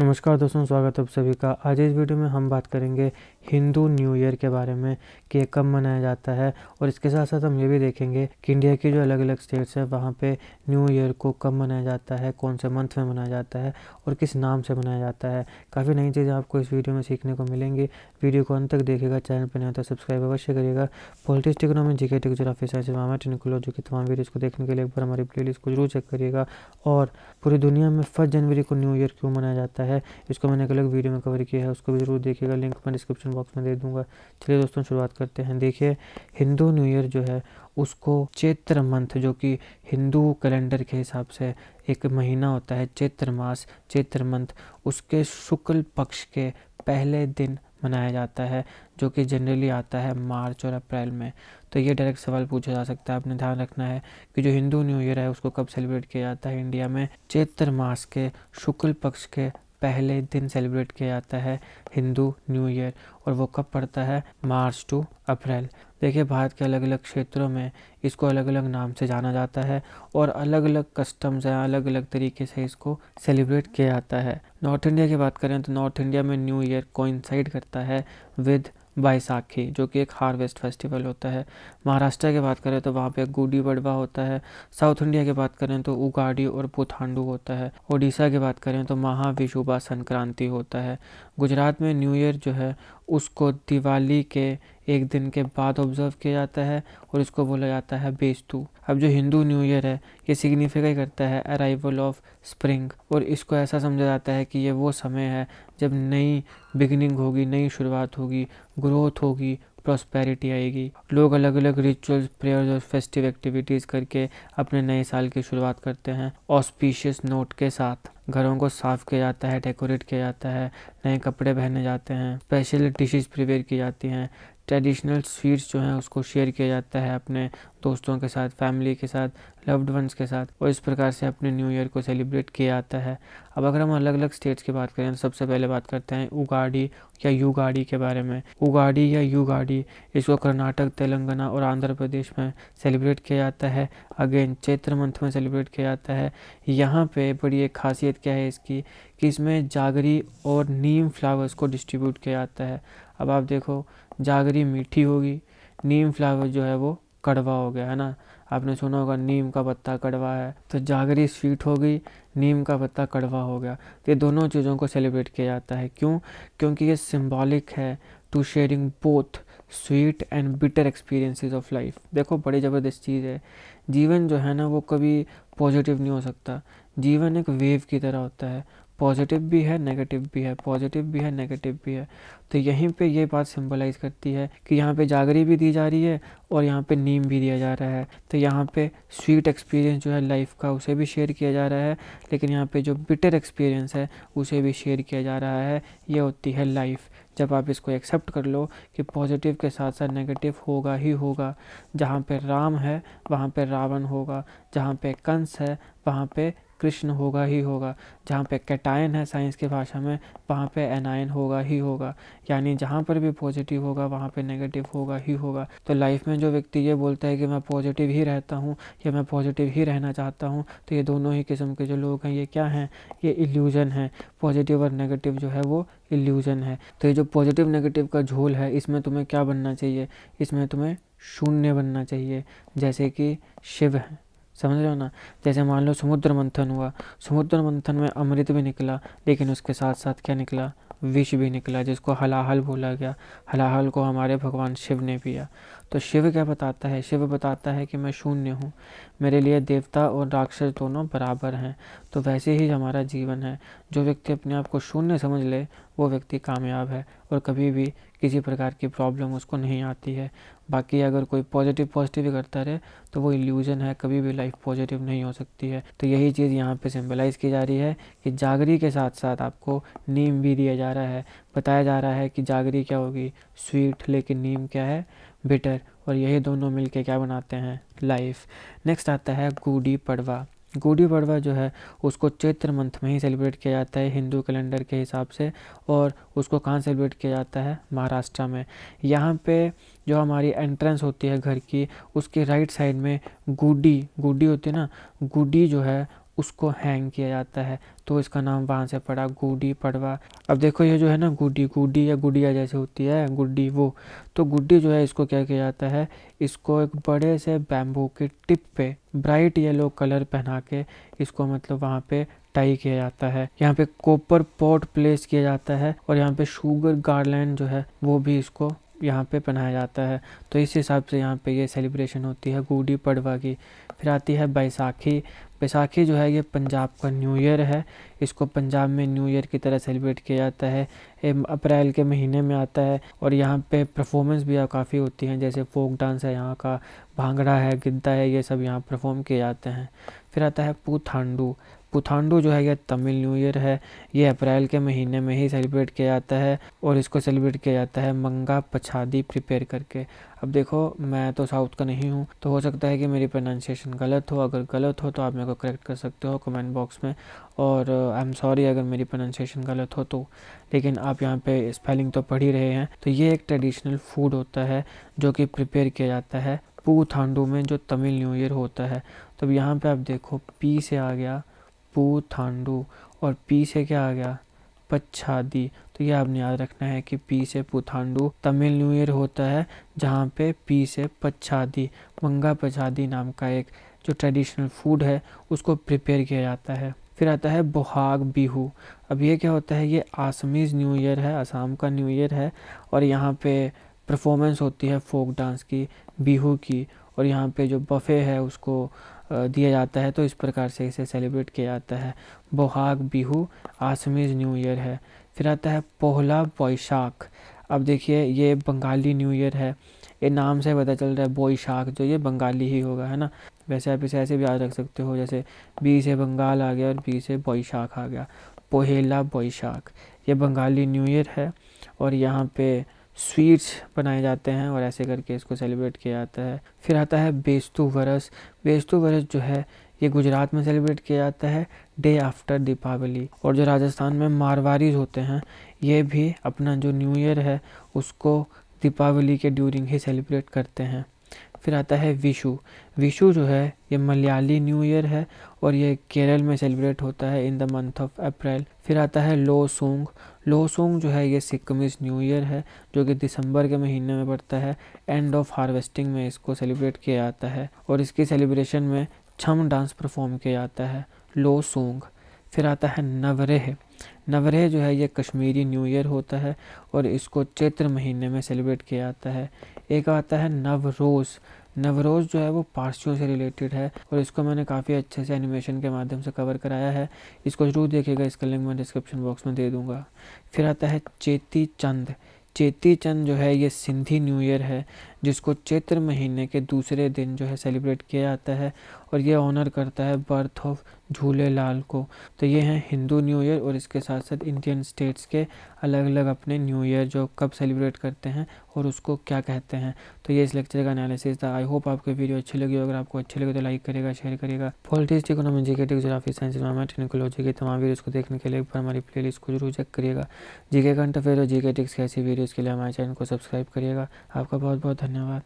नमस्कार दोस्तों स्वागत है आप सभी का आज इस वीडियो में हम बात करेंगे हिंदू न्यू ईयर के बारे में कि ये कब मनाया जाता है और इसके साथ साथ हम ये भी देखेंगे कि इंडिया की जो अलग अलग स्टेट्स हैं वहाँ पे न्यू ईयर को कब मनाया जाता है कौन से मंथ में मनाया जाता है और किस नाम से मनाया जाता है काफ़ी नई चीज़ें आपको इस वीडियो में सीखने को मिलेंगी वीडियो को अंत तक देखेगा चैनल पर नहीं तो सब्सक्राइब अवश्य करिएगा पॉलिटिक्स इकोनॉमी जी के टिकोग्राफी साइंस मामेट निकोलॉजी की तमाम वीडियोज़ को देखने के लिए एक बार हमारी प्ले को जरूर चेक करिएगा और पूरी दुनिया में फर्स्ट जनवरी को न्यू ईयर क्यों मनाया जाता है रहता है इसको मैंने एक अलग वीडियो में कवर किया है उसको भी जरूर देखिएगा लिंक मैं डिस्क्रिप्शन बॉक्स में दे दूंगा चलिए दोस्तों शुरुआत करते हैं देखिए हिंदू न्यू ईयर जो है उसको चैत्र मंथ जो कि हिंदू कैलेंडर के हिसाब से एक महीना होता है चैत्र मास चैत्र मंथ उसके शुक्ल पक्ष के पहले दिन मनाया जाता है जो कि जनरली आता है मार्च और अप्रैल में तो ये डायरेक्ट सवाल पूछा जा सकता है आपने ध्यान रखना है कि जो हिंदू न्यू ईयर है उसको कब सेलिब्रेट किया जाता है इंडिया में चैत्र मास के शुक्ल पक्ष के पहले दिन सेलिब्रेट किया जाता है हिंदू न्यू ईयर और वो कब पड़ता है मार्च टू अप्रैल देखिए भारत के अलग अलग क्षेत्रों में इसको अलग अलग नाम से जाना जाता है और अलग अलग कस्टम्स हैं अलग अलग तरीके से इसको सेलिब्रेट किया जाता है नॉर्थ इंडिया की बात करें तो नॉर्थ इंडिया में न्यू ईयर कोइंसाइड करता है विद बैसाखी जो कि एक हार्वेस्ट फेस्टिवल होता है महाराष्ट्र की बात करें तो वहाँ पे गुडी पड़वा होता है साउथ इंडिया की बात करें तो उगाड़ी और पुथांडू होता है ओडिशा की बात करें तो महाविशुभा संक्रांति होता है गुजरात में न्यू ईयर जो है उसको दिवाली के एक दिन के बाद ऑब्जर्व किया जाता है और इसको बोला जाता है बेस्तू अब जो हिंदू न्यू ईयर है ये सिग्निफिकाई करता है अराइवल ऑफ स्प्रिंग और इसको ऐसा समझा जाता है कि ये वो समय है जब नई बिगनिंग होगी नई शुरुआत होगी ग्रोथ होगी प्रॉस्पेरिटी आएगी लोग अलग अलग रिचुअल्स प्रेयर्स और फेस्टिव एक्टिविटीज़ करके अपने नए साल की शुरुआत करते हैं ऑस्पिशियस नोट के साथ घरों को साफ किया जाता है डेकोरेट किया जाता है नए कपड़े पहने जाते हैं स्पेशल डिशेज प्रिपेयर की जाती हैं ट्रेडिशनल स्वीट्स जो हैं उसको शेयर किया जाता है अपने दोस्तों के साथ फैमिली के साथ लव्ड वंस के साथ और इस प्रकार से अपने न्यू ईयर को सेलिब्रेट किया जाता है अब अगर हम अलग अलग स्टेट्स की बात करें तो सबसे पहले बात करते हैं उगाड़ी या युगाड़ी के बारे में उगाड़ी या युगाड़ी इसको कर्नाटक तेलंगाना और आंध्र प्रदेश में सेलिब्रेट किया जाता है अगेन चैत्र मंथ में सेलिब्रेट किया जाता है यहाँ पर बड़ी एक खासियत क्या है इसकी कि इसमें जागरी और नीम फ्लावर्स को डिस्ट्रीब्यूट किया जाता है अब आप देखो जागरी मीठी होगी नीम फ्लावर जो है वो कड़वा हो गया है ना आपने सुना होगा नीम का पत्ता कड़वा है तो जागरी स्वीट हो गई नीम का पत्ता कड़वा हो गया तो ये दोनों चीज़ों को सेलिब्रेट किया जाता है क्यों क्योंकि ये सिम्बॉलिक है to sharing both sweet and bitter experiences of life देखो बड़ी ज़बरदस्त चीज़ है जीवन जो है ना वो कभी पॉजिटिव नहीं हो सकता जीवन एक वेव की तरह होता है पॉजिटिव भी है नेगेटिव भी है पॉजिटिव भी है नेगेटिव भी है तो यहीं पे ये बात सिंबलाइज करती है कि यहाँ पे जागरी भी दी जा रही है और यहाँ पे नीम भी दिया जा रहा है तो यहाँ पे स्वीट एक्सपीरियंस जो है लाइफ का उसे भी शेयर किया जा रहा है लेकिन यहाँ पे जो बिटर एक्सपीरियंस है उसे भी शेयर किया जा रहा है ये होती है लाइफ जब आप इसको एक्सेप्ट कर लो कि पॉजिटिव के साथ साथ नेगेटिव होगा ही होगा जहाँ पे राम है वहाँ पे रावण होगा जहाँ पे कंस है वहाँ पे कृष्ण होगा ही होगा जहाँ पे कैटायन है साइंस की भाषा में वहाँ पे एनायन होगा ही होगा यानी जहाँ पर भी पॉजिटिव होगा वहाँ पे नेगेटिव होगा ही होगा तो लाइफ में जो व्यक्ति ये बोलता है कि मैं पॉजिटिव ही रहता हूँ या मैं पॉजिटिव ही रहना चाहता हूँ तो ये दोनों ही किस्म के जो लोग हैं ये क्या हैं ये इल्यूजन है पॉजिटिव और नेगेटिव जो है वो इल्यूजन है तो ये जो पॉजिटिव नेगेटिव का झोल है इसमें तुम्हें क्या बनना चाहिए इसमें तुम्हें शून्य बनना चाहिए जैसे कि शिव हैं समझ रहे हो ना जैसे मान लो समुद्र मंथन हुआ समुद्र मंथन में अमृत भी निकला लेकिन उसके साथ साथ क्या निकला विष भी निकला जिसको हलाहल बोला गया हलाहल को हमारे भगवान शिव ने पिया तो शिव क्या बताता है शिव बताता है कि मैं शून्य हूँ मेरे लिए देवता और राक्षस दोनों बराबर हैं तो वैसे ही हमारा जीवन है जो व्यक्ति अपने आप को शून्य समझ ले वो व्यक्ति कामयाब है और कभी भी किसी प्रकार की प्रॉब्लम उसको नहीं आती है बाकी अगर कोई पॉजिटिव पॉजिटिव करता रहे तो वो इल्यूजन है कभी भी लाइफ पॉजिटिव नहीं हो सकती है तो यही चीज़ यहाँ पे सिंबलाइज़ की जा रही है कि जागरी के साथ साथ आपको नीम भी दिया जा रहा है बताया जा रहा है कि जागरी क्या होगी स्वीट लेकिन नीम क्या है बिटर और यही दोनों मिलके क्या बनाते हैं लाइफ नेक्स्ट आता है गुडी पड़वा गुडी पड़वा जो है उसको चैत्र मंथ में ही सेलिब्रेट किया जाता है हिंदू कैलेंडर के हिसाब से और उसको कहाँ सेलिब्रेट किया जाता है महाराष्ट्र में यहाँ पे जो हमारी एंट्रेंस होती है घर की उसके राइट साइड में गुडी गुडी होती है ना गुडी जो है उसको हैंग किया जाता है तो इसका नाम वहाँ से पड़ा गुडी पड़वा अब देखो ये जो है ना गुडी गुडी या गुडिया जैसे होती है गुडी वो तो गुडी जो है इसको क्या किया जाता है इसको एक बड़े से बैम्बू के टिप पे ब्राइट येलो कलर पहना के इसको मतलब वहाँ पे टाई किया जाता है यहाँ पे कॉपर पॉट प्लेस किया जाता है और यहाँ पे शुगर गार्लैंड जो है वो भी इसको यहाँ पे पहनाया जाता है तो इस हिसाब से यहाँ पे ये सेलिब्रेशन होती है गुडी पड़वा की फिर आती है बैसाखी बैसाखी जो है ये पंजाब का न्यू ईयर है इसको पंजाब में न्यू ईयर की तरह सेलिब्रेट किया जाता है अप्रैल के महीने में आता है और यहाँ पे परफॉर्मेंस भी काफ़ी होती हैं जैसे फोक डांस है यहाँ का भांगड़ा है गिद्दा है ये सब यहाँ परफॉर्म किए जाते हैं फिर आता है पूथांडू पुथांडू जो है यह तमिल न्यू ईयर है ये अप्रैल के महीने में ही सेलिब्रेट किया जाता है और इसको सेलिब्रेट किया जाता है मंगा पछादी प्रिपेयर करके अब देखो मैं तो साउथ का नहीं हूँ तो हो सकता है कि मेरी प्रोनाउंसिएशन गलत हो अगर गलत हो तो आप मेरे को करेक्ट कर सकते हो कमेंट बॉक्स में और आई एम सॉरी अगर मेरी प्रोनाउंसिएशन गलत हो तो लेकिन आप यहाँ पे स्पेलिंग तो पढ़ ही रहे हैं तो ये एक ट्रेडिशनल फूड होता है जो कि प्रिपेयर किया जाता है पूथांडू में जो तमिल न्यू ईयर होता है तो यहाँ पे आप देखो पी से आ गया पू थांडू और पी से क्या आ गया पच्छादी तो ये आपने याद रखना है कि पी से पुथांडू तमिल न्यू ईयर होता है जहाँ पे पी से पच्छादी मंगा पच्छादी नाम का एक जो ट्रेडिशनल फूड है उसको प्रिपेयर किया जाता है फिर आता है बोहाग बिहू अब ये क्या होता है ये आसमीज़ न्यू ईयर है असम का न्यू ईयर है और यहाँ पे परफॉर्मेंस होती है फोक डांस की बिहू की और यहाँ पे जो बफ़े है उसको दिया जाता है तो इस प्रकार से इसे सेलिब्रेट किया जाता है बोहाग बिहू आसमीज न्यू ईयर है फिर आता है पोहला बोईशाख अब देखिए ये बंगाली न्यू ईयर है ये नाम से पता चल रहा है बोईशाख जो ये बंगाली ही होगा है ना वैसे आप इसे ऐसे भी याद रख सकते हो जैसे बी से बंगाल आ गया और बी से बोईशाख आ गया पोहेला बोईशाख ये बंगाली न्यू ईयर है और यहाँ पे स्वीट्स बनाए जाते हैं और ऐसे करके इसको सेलिब्रेट किया जाता है फिर आता है बेस्तु वरस बेस्तु वरस जो है ये गुजरात में सेलिब्रेट किया जाता है डे आफ्टर दीपावली और जो राजस्थान में मारवाड़ीज होते हैं ये भी अपना जो न्यू ईयर है उसको दीपावली के ड्यूरिंग ही सेलिब्रेट करते हैं फिर आता है विशु विशु जो है ये मलयाली न्यू ईयर है और ये केरल में सेलिब्रेट होता है in the month of April फिर आता है लोसोंग लोसोंग जो है ये सिक्किमिस न्यू ईयर है जो कि दिसंबर के महीने में पड़ता है एंड ऑफ हार्वेस्टिंग में इसको सेलिब्रेट किया जाता है और इसकी सेलिब्रेशन में छम डांस परफॉर्म किया जाता है लोसोंग फिर आता है नवरेह नवरेह जो है ये कश्मीरी न्यू ईयर होता है और इसको चैत्र महीने में सेलिब्रेट किया जाता है एक आता है नवरोज़ नवरोज़ जो है वो पारसियों से रिलेटेड है और इसको मैंने काफ़ी अच्छे से एनिमेशन के माध्यम से कवर कराया है इसको जरूर देखिएगा इसका लिंक मैं डिस्क्रिप्शन बॉक्स में दे दूँगा फिर आता है चेती चंद चेती चंद जो है ये सिंधी न्यू ईयर है जिसको चैत्र महीने के दूसरे दिन जो है सेलिब्रेट किया जाता है और ये ऑनर करता है बर्थ ऑफ झूले लाल को तो ये हैं हिंदू न्यू ईयर और इसके साथ साथ इंडियन स्टेट्स के अलग अलग अपने न्यू ईयर जो कब सेलिब्रेट करते हैं और उसको क्या कहते हैं तो ये इस लेक्चर का एनालिसिस था आई होप आपको वीडियो अच्छी लगी अगर आपको अच्छी लगे तो लाइक करेगा शेयर करेगा politics economy GK geography science environment technology के तमाम वीडियोज़ को देखने के लिए एक बार हमारी प्ले लिस्ट को जरूर चेक करिएगा जीके कंट फिर और जीके टिक्स की ऐसी वीडियोज़ के लिए हमारे चैनल को सब्सक्राइब करिएगा आपका बहुत बहुत धन्यवाद know what?